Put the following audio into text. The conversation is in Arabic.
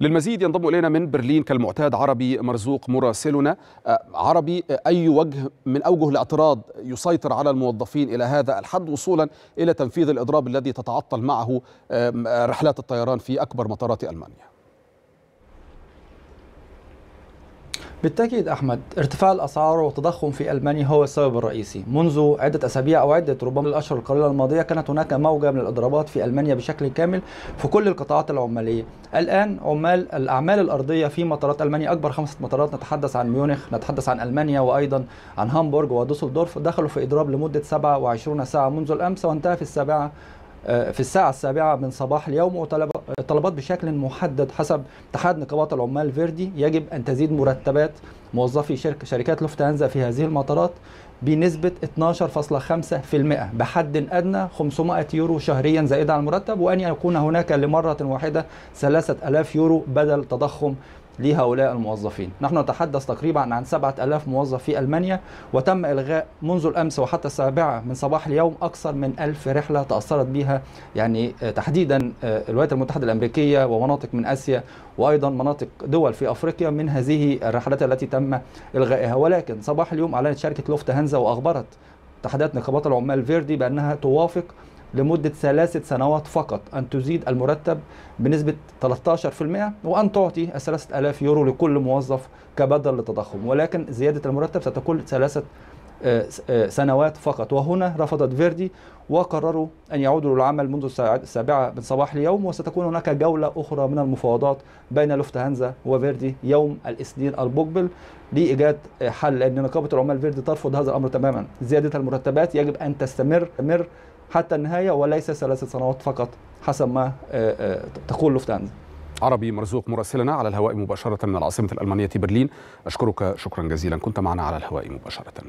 للمزيد ينضم الينا من برلين كالمعتاد عربي مرزوق مراسلنا آه، عربي آه، اي وجه من اوجه الاعتراض يسيطر على الموظفين الى هذا الحد وصولا الى تنفيذ الاضراب الذي تتعطل معه آه، رحلات الطيران في اكبر مطارات المانيا بالتأكيد أحمد ارتفاع الأسعار والتضخم في ألمانيا هو السبب الرئيسي منذ عدة أسابيع أو عدة ربما الأشهر القليلة الماضية كانت هناك موجة من الإضرابات في ألمانيا بشكل كامل في كل القطاعات العمالية الآن عمال الأعمال الأرضية في مطارات ألمانيا أكبر خمسة مطارات نتحدث عن ميونخ نتحدث عن ألمانيا وأيضا عن هامبورغ ودوسلدورف دخلوا في إضراب لمدة 27 ساعة منذ الأمس وانتهى في السابعة آه، في الساعة السابعة من صباح اليوم وطلبات بشكل محدد حسب اتحاد نقابات العمال فيردي يجب أن تزيد مرتبات موظفي شركة شركات لوفتانزا في هذه المطارات بنسبة 12.5% بحد أدنى 500 يورو شهريا زائد على المرتب وأن يكون هناك لمرة واحدة 3000 يورو بدل تضخم لهؤلاء الموظفين نحن نتحدث تقريبا عن 7000 موظف في ألمانيا وتم إلغاء منذ الأمس وحتى السابعة من صباح اليوم أكثر من ألف رحلة تأثرت بها يعني آه، تحديدا آه، الولايات المتحدة الأمريكية ومناطق من آسيا وأيضا مناطق دول في أفريقيا من هذه الرحلات التي تم إلغائها ولكن صباح اليوم أعلنت شركة لوفت هانزا وأخبرت اتحادات نقابات العمال فيردي بأنها توافق لمدة ثلاثة سنوات فقط أن تزيد المرتب بنسبة 13% وأن تعطي 3000 يورو لكل موظف كبدل للتضخم ولكن زيادة المرتب ستكون ثلاثة آه، آه، سنوات فقط وهنا رفضت فيردي وقرروا أن يعودوا للعمل منذ السابعة من صباح اليوم وستكون هناك جولة أخرى من المفاوضات بين لوفتهانزا وفيردي يوم الاثنين المقبل لإيجاد حل لأن نقابة العمال فيردي ترفض هذا الأمر تماما زيادة المرتبات يجب أن تستمر حتى النهاية وليس ثلاث سنوات فقط حسب ما آه، آه، تقول لوفتانزا عربي مرزوق مراسلنا على الهواء مباشرة من العاصمة الألمانية برلين أشكرك شكرا جزيلا كنت معنا على الهواء مباشرة